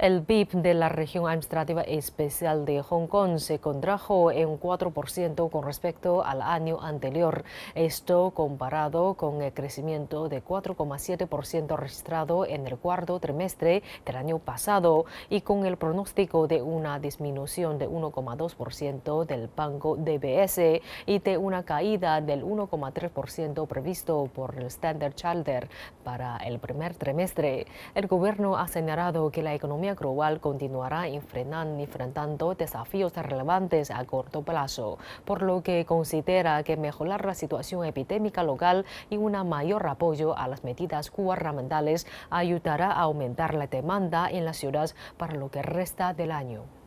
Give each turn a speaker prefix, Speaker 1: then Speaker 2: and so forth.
Speaker 1: El PIB de la región administrativa especial de Hong Kong se contrajo en 4% con respecto al año anterior. Esto comparado con el crecimiento de 4,7% registrado en el cuarto trimestre del año pasado y con el pronóstico de una disminución de 1,2% del banco DBS y de una caída del 1,3% previsto por el Standard Charter para el primer trimestre. El gobierno ha señalado que la economía global continuará enfrentando desafíos relevantes a corto plazo, por lo que considera que mejorar la situación epidémica local y un mayor apoyo a las medidas gubernamentales ayudará a aumentar la demanda en las ciudades para lo que resta del año.